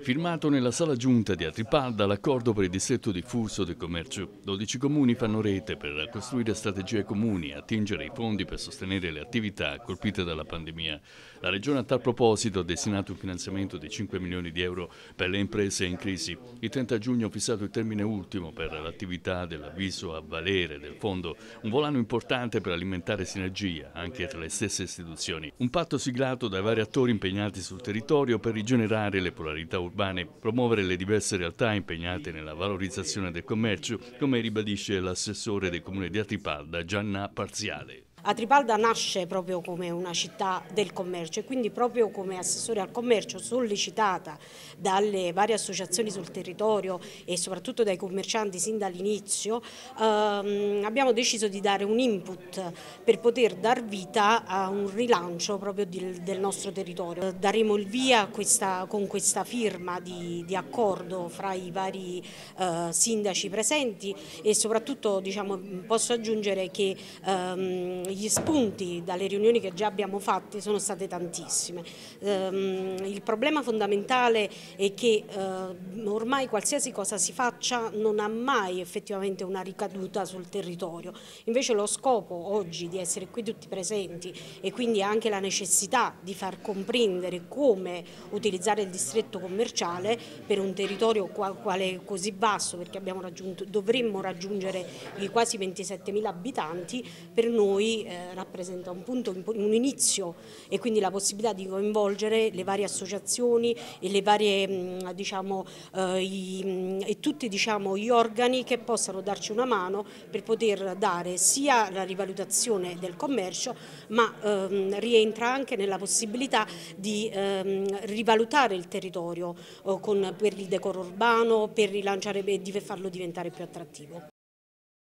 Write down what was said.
Firmato nella sala giunta di Atripalda l'accordo per il distretto diffuso del commercio. 12 comuni fanno rete per costruire strategie comuni e attingere i fondi per sostenere le attività colpite dalla pandemia. La Regione a tal proposito ha destinato un finanziamento di 5 milioni di euro per le imprese in crisi. Il 30 giugno ho fissato il termine ultimo per l'attività dell'avviso a valere del fondo, un volano importante per alimentare sinergia anche tra le stesse istituzioni. Un patto siglato dai vari attori impegnati sul territorio per rigenerare le polarità realtà urbane, promuovere le diverse realtà impegnate nella valorizzazione del commercio, come ribadisce l'assessore del comune di Atipalda, Gianna Parziale. Tripalda nasce proprio come una città del commercio e quindi proprio come assessore al commercio sollecitata dalle varie associazioni sul territorio e soprattutto dai commercianti sin dall'inizio ehm, abbiamo deciso di dare un input per poter dar vita a un rilancio proprio di, del nostro territorio. Daremo il via questa, con questa firma di, di, accordo fra i vari eh, sindaci presenti e soprattutto diciamo, posso aggiungere che ehm, gli spunti dalle riunioni che già abbiamo fatte sono state tantissime. Ehm, il problema fondamentale è che ehm, ormai qualsiasi cosa si faccia non ha mai effettivamente una ricaduta sul territorio. Invece lo scopo oggi di essere qui tutti presenti e quindi anche la necessità di far comprendere come utilizzare il distretto commerciale per un territorio quale così basso perché raggiunto, dovremmo raggiungere i quasi 27 mila abitanti per noi eh, rappresenta un, punto, un inizio e quindi la possibilità di coinvolgere le varie associazioni e, le varie, mm, diciamo, eh, i, mm, e tutti diciamo, gli organi che possano darci una mano per poter dare sia la rivalutazione del commercio ma ehm, rientra anche nella possibilità di ehm, rivalutare il territorio eh, con, per il decoro urbano, per rilanciare e farlo diventare più attrattivo.